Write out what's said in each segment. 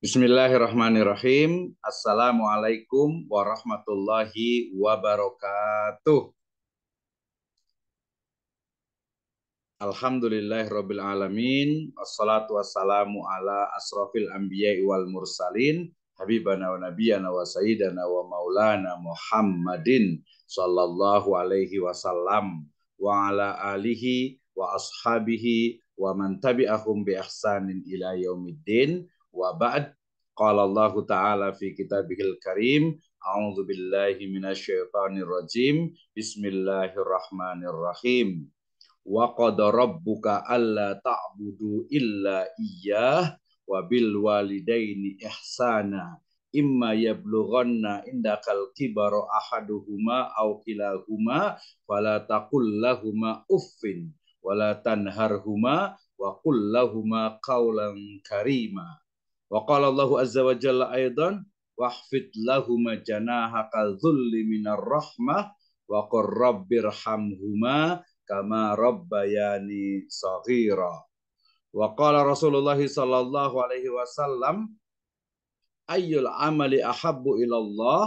Bismillahirrahmanirrahim. Assalamualaikum warahmatullahi wabarakatuh. Alhamdulillahirabbil alamin wassalatu wassalamu ala asrofil anbiya wal mursalin habibana wa nabiyana wa sayyidana wa maulana Muhammadin sallallahu alaihi wasallam wa ala alihi wa ashabihi wa man tabi'ahum bi ahsanin ila yaumiddin wa ba'd qala Allah taala fi kitabihil karim a'udzu billahi minasyaitonir rajim bismillahirrahmanirrahim wa qad rabbuka alla ta'budu illa iyyah wa bil walidaini ihsana imma yablughanna indakal kibara ahaduhuma aw kilahuma fala taqul lahuma uffin wala tanharhuma wa qul lahuma qawlan karima Wa qala Allahu azza wa jalla aidan wahfid lahuma janaha kadzulli minar rahmah wa qur rabbirhamhuma kama rabbayani saghira. Wa qala Rasulullah sallallahu alaihi wasallam ayyul amali ahabbu ilallah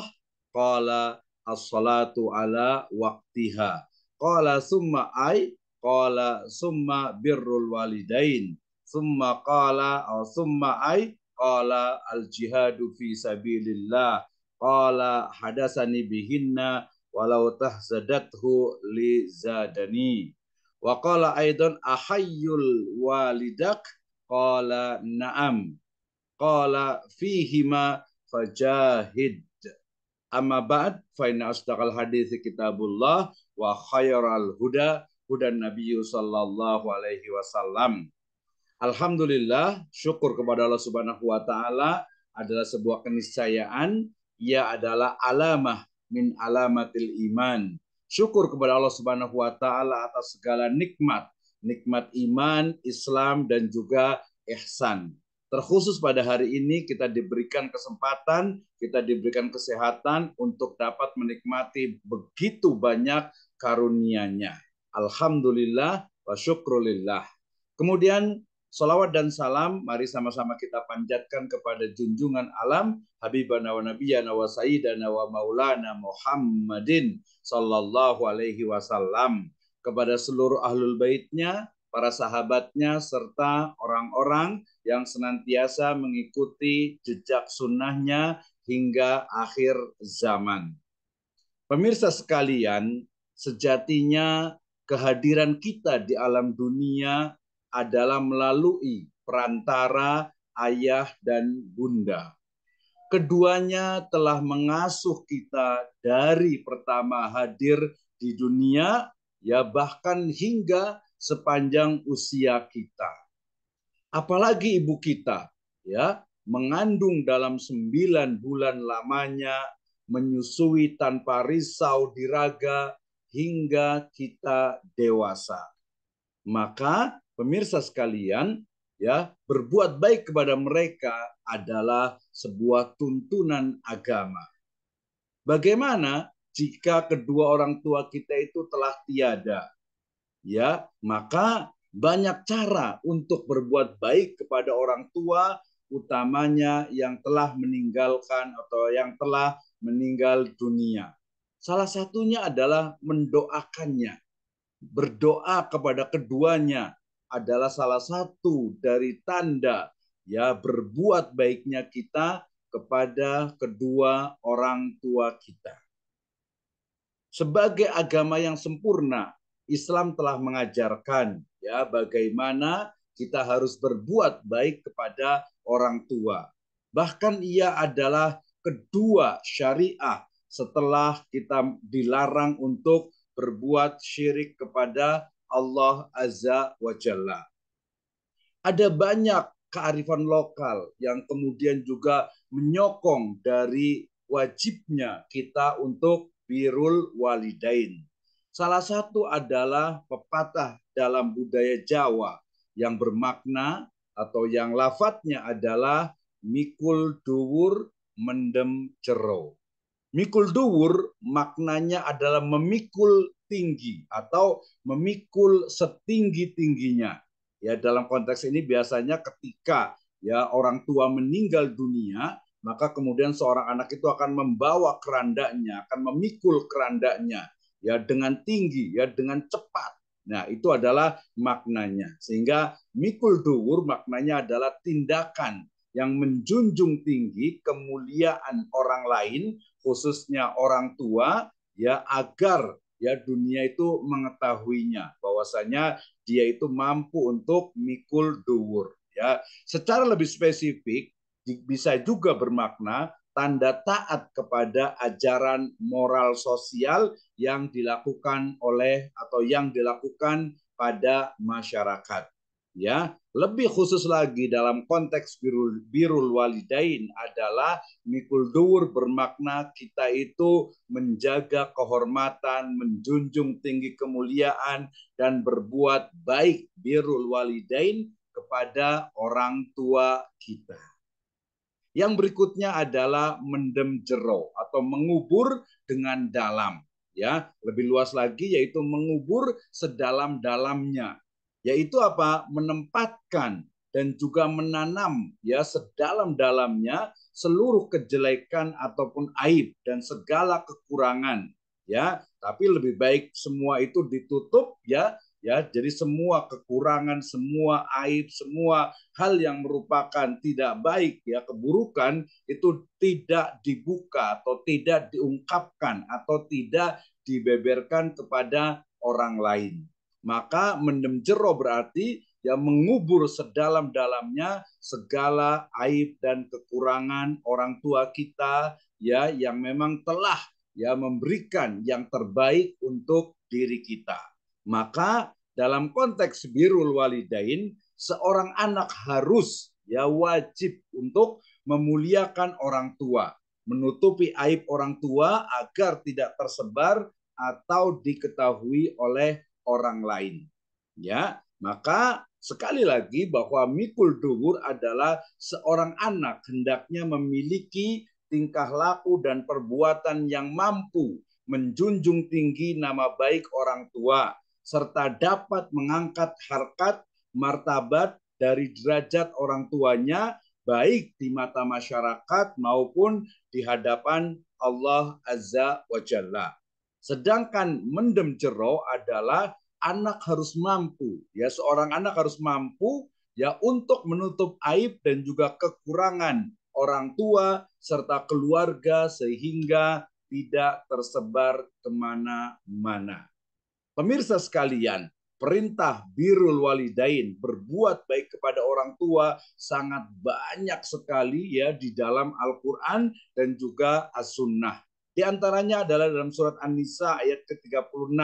qala as-salatu ala waqtiha. Qala summa ay qala summa birrul walidain summa qala aw summa ay qala al jihadu fi sabilillah qala hadasani bihinna walau tahzadathu li zadani wa qala aidan ahayyul walidak qala na'am qala fihima fajahid amma ba'd fa inna astaqal hadits kitabullah wa khairal huda hudan nabiyyu sallallahu alaihi wasallam Alhamdulillah, syukur kepada Allah Subhanahu wa taala adalah sebuah keniscayaan, ia adalah alamah min alamatil iman. Syukur kepada Allah Subhanahu wa taala atas segala nikmat, nikmat iman, Islam dan juga ihsan. Terkhusus pada hari ini kita diberikan kesempatan, kita diberikan kesehatan untuk dapat menikmati begitu banyak karunianya. Alhamdulillah wa syukrulillah. Kemudian Salawat dan salam mari sama-sama kita panjatkan kepada junjungan alam Habibana wa Nabiyana wa Sayyidana wa Maulana Muhammadin Sallallahu alaihi wasallam Kepada seluruh ahlul baitnya, para sahabatnya, serta orang-orang yang senantiasa mengikuti jejak sunnahnya hingga akhir zaman. Pemirsa sekalian, sejatinya kehadiran kita di alam dunia adalah melalui perantara ayah dan bunda. Keduanya telah mengasuh kita dari pertama hadir di dunia, ya bahkan hingga sepanjang usia kita. Apalagi ibu kita, ya mengandung dalam sembilan bulan lamanya, menyusui tanpa risau diraga hingga kita dewasa. Maka pemirsa sekalian, ya, berbuat baik kepada mereka adalah sebuah tuntunan agama. Bagaimana jika kedua orang tua kita itu telah tiada? Ya, maka banyak cara untuk berbuat baik kepada orang tua, utamanya yang telah meninggalkan atau yang telah meninggal dunia. Salah satunya adalah mendoakannya, berdoa kepada keduanya, adalah salah satu dari tanda ya berbuat baiknya kita kepada kedua orang tua kita. Sebagai agama yang sempurna, Islam telah mengajarkan ya bagaimana kita harus berbuat baik kepada orang tua. Bahkan ia adalah kedua syariah setelah kita dilarang untuk berbuat syirik kepada Allah Azza wa Jalla. Ada banyak kearifan lokal yang kemudian juga menyokong dari wajibnya kita untuk birul walidain. Salah satu adalah pepatah dalam budaya Jawa yang bermakna atau yang lafadznya adalah mikul duwur mendem cerow. Mikul duwur maknanya adalah memikul tinggi atau memikul setinggi-tingginya. Ya dalam konteks ini biasanya ketika ya orang tua meninggal dunia, maka kemudian seorang anak itu akan membawa kerandanya, akan memikul kerandanya ya dengan tinggi, ya dengan cepat. Nah, itu adalah maknanya. Sehingga mikul duwur maknanya adalah tindakan yang menjunjung tinggi kemuliaan orang lain, khususnya orang tua, ya agar ya dunia itu mengetahuinya bahwasanya dia itu mampu untuk mikul duwur ya secara lebih spesifik bisa juga bermakna tanda taat kepada ajaran moral sosial yang dilakukan oleh atau yang dilakukan pada masyarakat ya lebih khusus lagi dalam konteks birul, birul walidain adalah mikul duur bermakna kita itu menjaga kehormatan, menjunjung tinggi kemuliaan dan berbuat baik birul walidain kepada orang tua kita. Yang berikutnya adalah mendem jero atau mengubur dengan dalam ya lebih luas lagi yaitu mengubur sedalam-dalamnya yaitu apa? menempatkan dan juga menanam ya sedalam-dalamnya seluruh kejelekan ataupun aib dan segala kekurangan ya tapi lebih baik semua itu ditutup ya ya jadi semua kekurangan semua aib semua hal yang merupakan tidak baik ya keburukan itu tidak dibuka atau tidak diungkapkan atau tidak dibeberkan kepada orang lain maka mendem jero berarti yang mengubur sedalam-dalamnya segala aib dan kekurangan orang tua kita ya yang memang telah ya memberikan yang terbaik untuk diri kita. Maka dalam konteks birul walidain seorang anak harus ya wajib untuk memuliakan orang tua, menutupi aib orang tua agar tidak tersebar atau diketahui oleh orang lain. Ya, maka sekali lagi bahwa mikul duhur adalah seorang anak hendaknya memiliki tingkah laku dan perbuatan yang mampu menjunjung tinggi nama baik orang tua serta dapat mengangkat harkat martabat dari derajat orang tuanya baik di mata masyarakat maupun di hadapan Allah Azza wa Jalla. Sedangkan mendem jero adalah anak harus mampu, ya seorang anak harus mampu ya untuk menutup aib dan juga kekurangan orang tua serta keluarga sehingga tidak tersebar kemana-mana. Pemirsa sekalian, perintah birul walidain berbuat baik kepada orang tua sangat banyak sekali ya di dalam Al-Qur'an dan juga As-Sunnah. Di antaranya adalah dalam surat An-Nisa ayat ke-36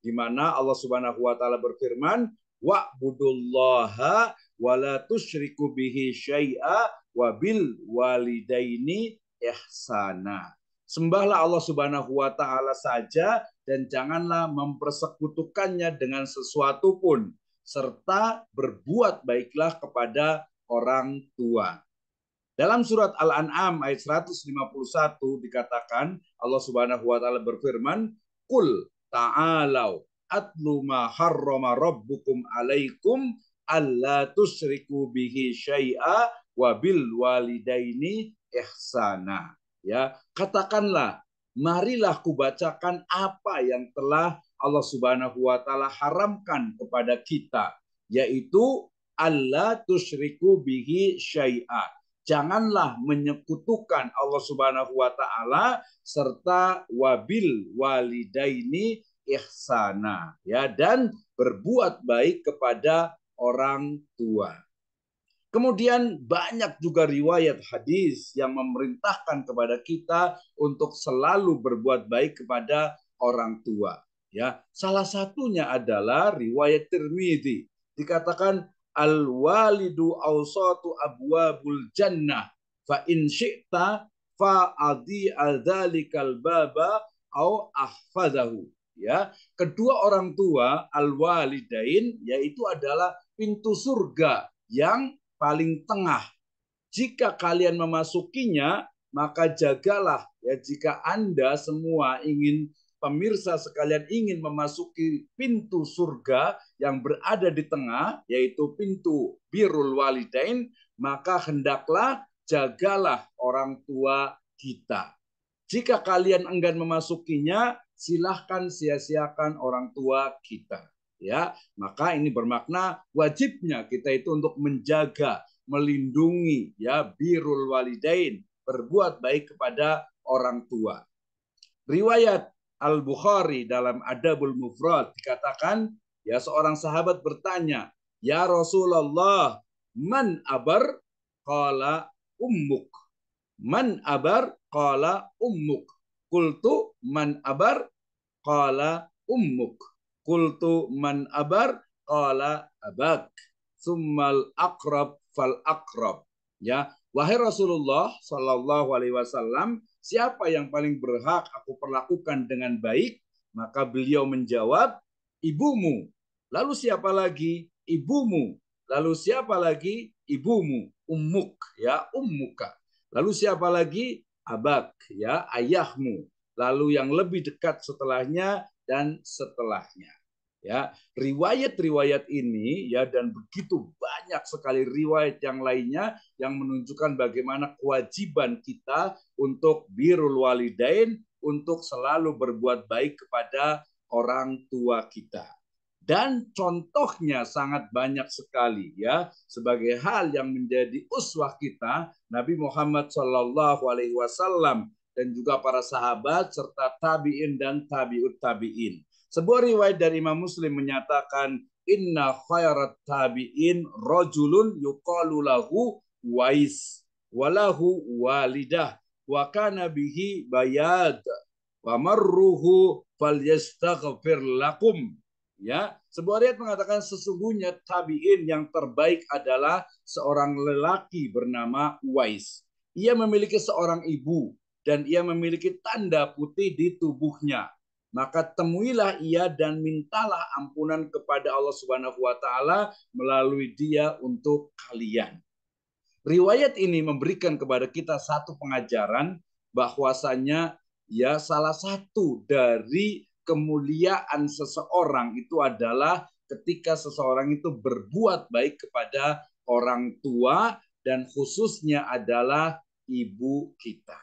di mana Allah Subhanahu wa taala berfirman, "Wa budullaha wa la tusyriku bihi syai'a wa bil walidaini ihsana." Sembahlah Allah Subhanahu wa taala saja dan janganlah mempersekutukannya dengan sesuatu pun serta berbuat baiklah kepada orang tua. Dalam surat Al-An'am ayat 151 dikatakan Allah Subhanahu wa taala berfirman, "Qul ta'alau atlu ma harrama rabbukum alaikum alla tusyriku bihi syai'a wa bil walidaini ihsana." Ya, katakanlah, marilah kubacakan apa yang telah Allah Subhanahu wa taala haramkan kepada kita, yaitu Allah tusyriku bihi syai'a janganlah menyekutukan Allah Subhanahu wa taala serta wabil walidaini ihsana ya dan berbuat baik kepada orang tua. Kemudian banyak juga riwayat hadis yang memerintahkan kepada kita untuk selalu berbuat baik kepada orang tua. Ya, salah satunya adalah riwayat Tirmidzi. Dikatakan al walidu awsatu abwabul jannah fa in syi'ta fa adi adzalikal baba au ahfazahu ya kedua orang tua al walidain yaitu adalah pintu surga yang paling tengah jika kalian memasukinya maka jagalah ya jika Anda semua ingin pemirsa sekalian ingin memasuki pintu surga yang berada di tengah, yaitu pintu birul walidain, maka hendaklah jagalah orang tua kita. Jika kalian enggan memasukinya, silahkan sia-siakan orang tua kita. Ya, maka ini bermakna wajibnya kita itu untuk menjaga, melindungi ya birul walidain, berbuat baik kepada orang tua. Riwayat Al-Bukhari dalam Adabul Mufrad dikatakan ya seorang sahabat bertanya, "Ya Rasulullah, man abar?" Qala ummuk. Man abar? Qala ummuk. Kultu man abar? Qala ummuk. Kultu man abar? Qala abak. Summal akrab fal akrab. Ya, Wahai Rasulullah Shallallahu Alaihi Wasallam, siapa yang paling berhak aku perlakukan dengan baik? Maka beliau menjawab, ibumu. Lalu siapa lagi? Ibumu. Lalu siapa lagi? Ibumu. Ummuk, ya, ummuka. Lalu siapa lagi? Abak, ya, ayahmu. Lalu yang lebih dekat setelahnya dan setelahnya ya riwayat-riwayat ini ya dan begitu banyak sekali riwayat yang lainnya yang menunjukkan bagaimana kewajiban kita untuk birul walidain untuk selalu berbuat baik kepada orang tua kita dan contohnya sangat banyak sekali ya sebagai hal yang menjadi uswah kita Nabi Muhammad Shallallahu Alaihi Wasallam dan juga para sahabat serta tabiin dan tabiut tabiin sebuah riwayat dari Imam Muslim menyatakan inna khairat tabi'in rajulun yuqalu lahu wais walahu walidah wa kana bihi bayad wa marruhu falyastaghfir lakum ya sebuah riwayat mengatakan sesungguhnya tabi'in yang terbaik adalah seorang lelaki bernama Wais ia memiliki seorang ibu dan ia memiliki tanda putih di tubuhnya maka temuilah ia dan mintalah ampunan kepada Allah Subhanahu wa taala melalui dia untuk kalian. Riwayat ini memberikan kepada kita satu pengajaran bahwasanya ya salah satu dari kemuliaan seseorang itu adalah ketika seseorang itu berbuat baik kepada orang tua dan khususnya adalah ibu kita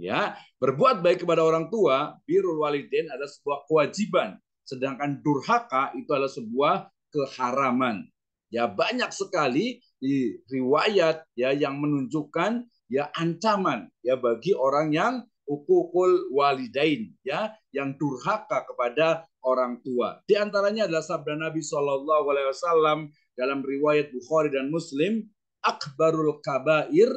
ya berbuat baik kepada orang tua birrul walidain adalah sebuah kewajiban sedangkan durhaka itu adalah sebuah keharaman ya banyak sekali di riwayat ya yang menunjukkan ya ancaman ya bagi orang yang ukukul walidain ya yang durhaka kepada orang tua di antaranya adalah sabda Nabi saw dalam riwayat Bukhari dan Muslim akbarul kabair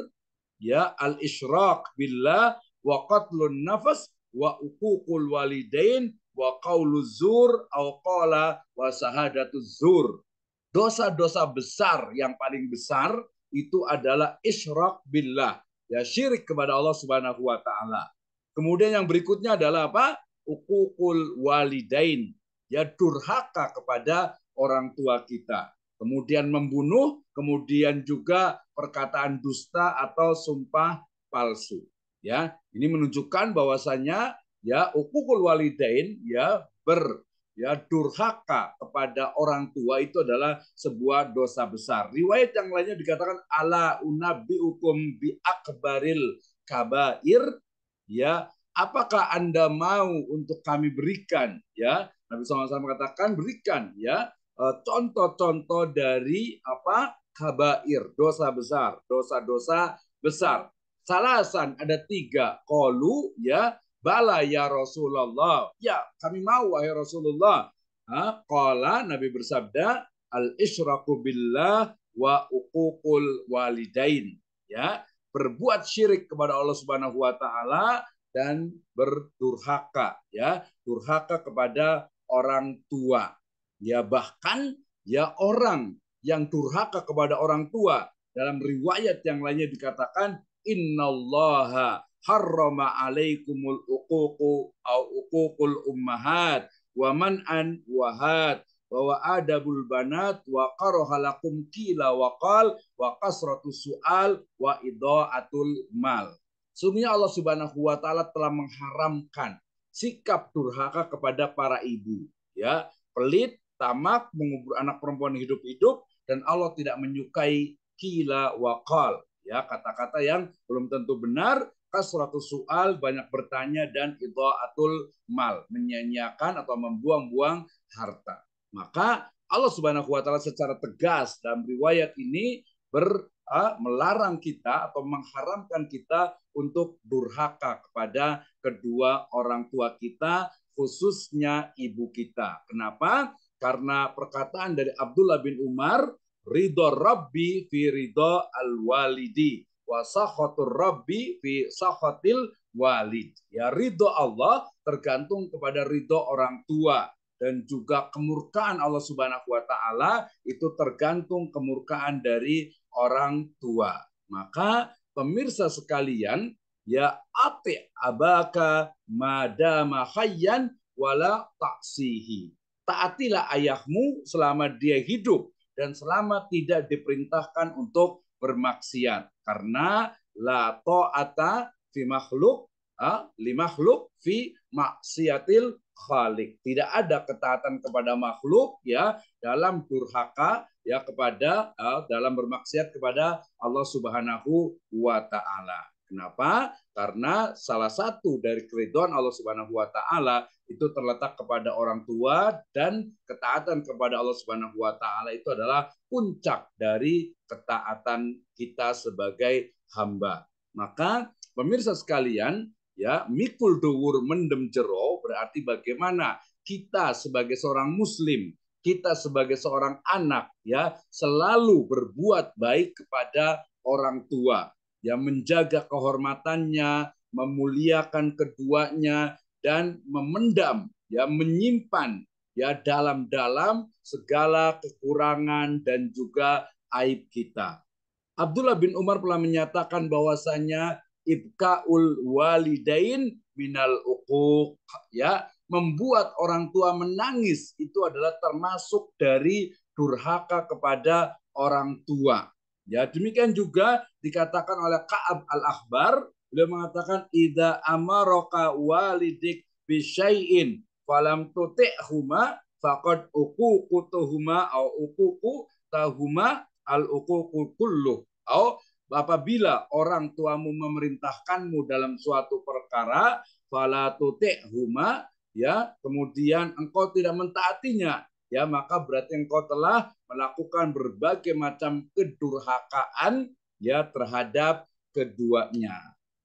ya al isyraq billah wa qatlun nafas wa uququl walidain wa qauluz zur au qala wa shahadatuz zur. Dosa-dosa besar yang paling besar itu adalah isyrak billah, ya syirik kepada Allah Subhanahu wa taala. Kemudian yang berikutnya adalah apa? Uququl walidain, ya durhaka kepada orang tua kita. Kemudian membunuh, kemudian juga perkataan dusta atau sumpah palsu ya ini menunjukkan bahwasanya ya ukul walidain ya ber ya durhaka kepada orang tua itu adalah sebuah dosa besar. Riwayat yang lainnya dikatakan ala unabi hukum bi akbaril kabair ya apakah Anda mau untuk kami berikan ya Nabi SAW mengatakan berikan ya eh, contoh-contoh dari apa kabair dosa besar dosa-dosa besar salasan ada tiga kolu ya bala ya Rasulullah ya kami mau wahai Rasulullah Kala Nabi bersabda al isyraku billah wa uququl walidain ya berbuat syirik kepada Allah Subhanahu wa taala dan berdurhaka ya durhaka kepada orang tua ya bahkan ya orang yang durhaka kepada orang tua dalam riwayat yang lainnya dikatakan innallaha harrama alaikumul uququ au uququl ummahat wa an wahat bahwa adabul banat wa karohalakum kila wa wakal wa kasratu sual wa atul mal. Sungguhnya Allah Subhanahu wa taala telah mengharamkan sikap durhaka kepada para ibu, ya. Pelit, tamak, mengubur anak perempuan hidup-hidup dan Allah tidak menyukai kila wa wakal ya kata-kata yang belum tentu benar kasratus soal banyak bertanya dan idhaatul mal menyanyiakan atau membuang-buang harta maka Allah Subhanahu wa taala secara tegas dalam riwayat ini ber melarang kita atau mengharamkan kita untuk durhaka kepada kedua orang tua kita khususnya ibu kita. Kenapa? Karena perkataan dari Abdullah bin Umar ridho rabbi fi ridho al walidi wa sakhatur rabbi fi sakhatil walid. Ya ridho Allah tergantung kepada ridho orang tua dan juga kemurkaan Allah Subhanahu wa taala itu tergantung kemurkaan dari orang tua. Maka pemirsa sekalian, ya ati abaka madama hayyan wala taksihi. Taatilah ayahmu selama dia hidup dan selama tidak diperintahkan untuk bermaksiat karena la ta'ata fi makhluk ah, li makhluk fi maksiatil khalik. Tidak ada ketaatan kepada makhluk ya dalam durhaka ya kepada uh, dalam bermaksiat kepada Allah Subhanahu wa taala. Kenapa? Karena salah satu dari keriduan Allah Subhanahu wa taala itu terletak kepada orang tua dan ketaatan kepada Allah Subhanahu wa taala itu adalah puncak dari ketaatan kita sebagai hamba. Maka pemirsa sekalian, ya, mikul duwur mendem jero berarti bagaimana kita sebagai seorang muslim kita sebagai seorang anak ya selalu berbuat baik kepada orang tua yang menjaga kehormatannya, memuliakan keduanya dan memendam ya menyimpan ya dalam-dalam segala kekurangan dan juga aib kita. Abdullah bin Umar pernah menyatakan bahwasanya ibkaul walidain minal uquq ya membuat orang tua menangis itu adalah termasuk dari durhaka kepada orang tua. Ya, demikian juga dikatakan oleh Ka'ab al-Akhbar, beliau mengatakan ida amaraka walidik bisyai'in falam tuti'huma faqad uququtuhuma au uququ tahuma al uququ kullu au apabila orang tuamu memerintahkanmu dalam suatu perkara fala huma ya kemudian engkau tidak mentaatinya ya maka berarti engkau telah melakukan berbagai macam kedurhakaan ya terhadap keduanya.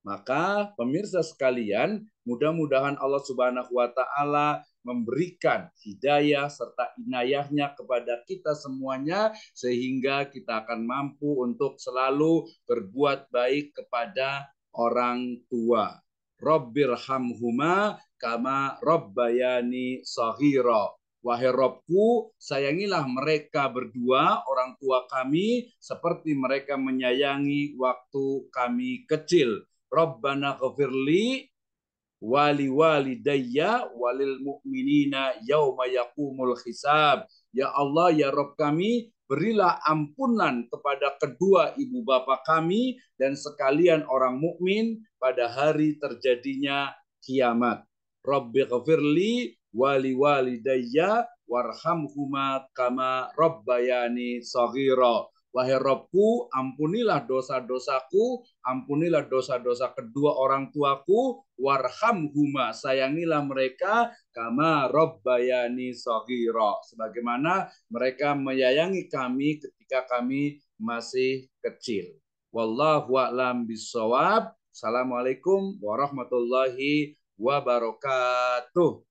Maka pemirsa sekalian, mudah-mudahan Allah Subhanahu wa taala memberikan hidayah serta inayahnya kepada kita semuanya sehingga kita akan mampu untuk selalu berbuat baik kepada orang tua. Rabbirhamhuma kama rabbayani Sahira. Wahai Robku, sayangilah mereka berdua, orang tua kami, seperti mereka menyayangi waktu kami kecil. Rabbana ghafirli wali wali daya walil mu'minina yauma mulhisab. Ya Allah, ya Rob kami, berilah ampunan kepada kedua ibu bapa kami dan sekalian orang mukmin pada hari terjadinya kiamat. Rabbi ghafirli wali walidayya warhamhuma kama rabbayani saghira. Wahai Robku, ampunilah dosa-dosaku, ampunilah dosa-dosa kedua orang tuaku, warhamhuma, sayangilah mereka, kama robbayani sogiro. Sebagaimana mereka menyayangi kami ketika kami masih kecil. Wallahu a'lam bisawab. Assalamualaikum warahmatullahi wabarakatuh.